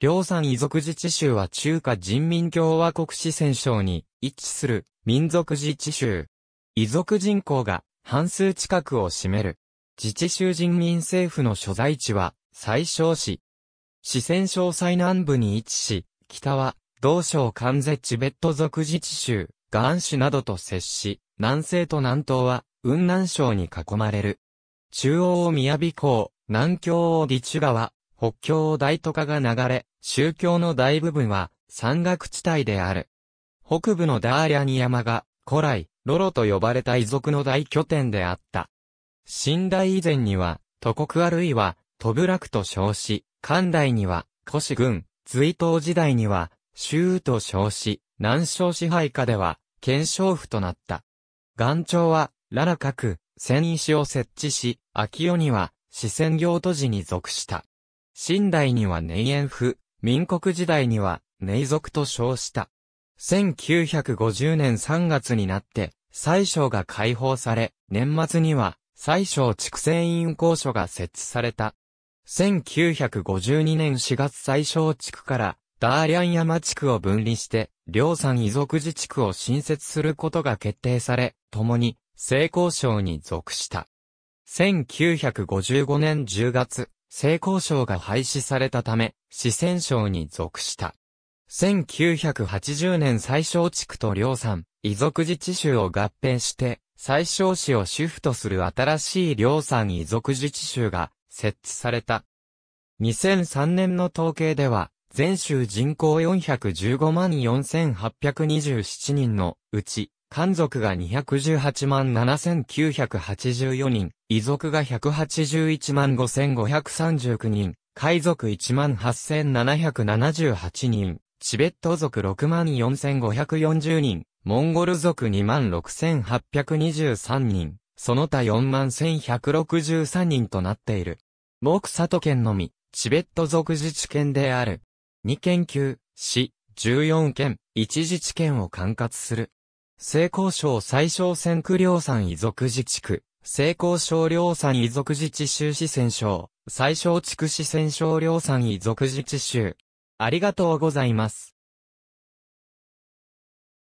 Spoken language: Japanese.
両山遺族自治州は中華人民共和国四川省に位置する民族自治州。遺族人口が半数近くを占める。自治州人民政府の所在地は最小市。四川省最南部に位置し、北は同省関税チベット族自治州、岩市などと接し、南西と南東は雲南省に囲まれる。中央を宮尾港、南京をディ川、北京大都化が流れ、宗教の大部分は山岳地帯である。北部のダーリャニ山が、古来、ロロと呼ばれた遺族の大拠点であった。寝代以前には、都国あるいは、都部落と称し、漢代には、古市軍、隋唐時代には、州と称し、南昌支配下では、県省府となった。岩朝は、ララ各、千石を設置し、秋代には、四川行都寺に属した。新代には年縁府、民国時代には内族と称した。1950年3月になって、最小が解放され、年末には、最小畜生委員公所が設置された。1952年4月最小地区から、ダーリャン山地区を分離して、両山遺族自治区を新設することが決定され、共に、成功省に属した。1955年10月、成功省が廃止されたため、四川省に属した。1980年最小地区と両山、遺族自治州を合併して、最小市を主婦とする新しい両山遺族自治州が設置された。2003年の統計では、全州人口415万4827人のうち、漢族が218万7984人、遺族が181万5539人、海賊1万8778人、チベット族6万4540人、モンゴル族2万6823人、その他4万1163人となっている。木里県のみ、チベット族自治県である。2県級、市、14県、1自治県を管轄する。西高省最小線区量産遺族自治区、西高省量産遺族自治州市選省、最小地区市選省量産遺族自治州。ありがとうございます。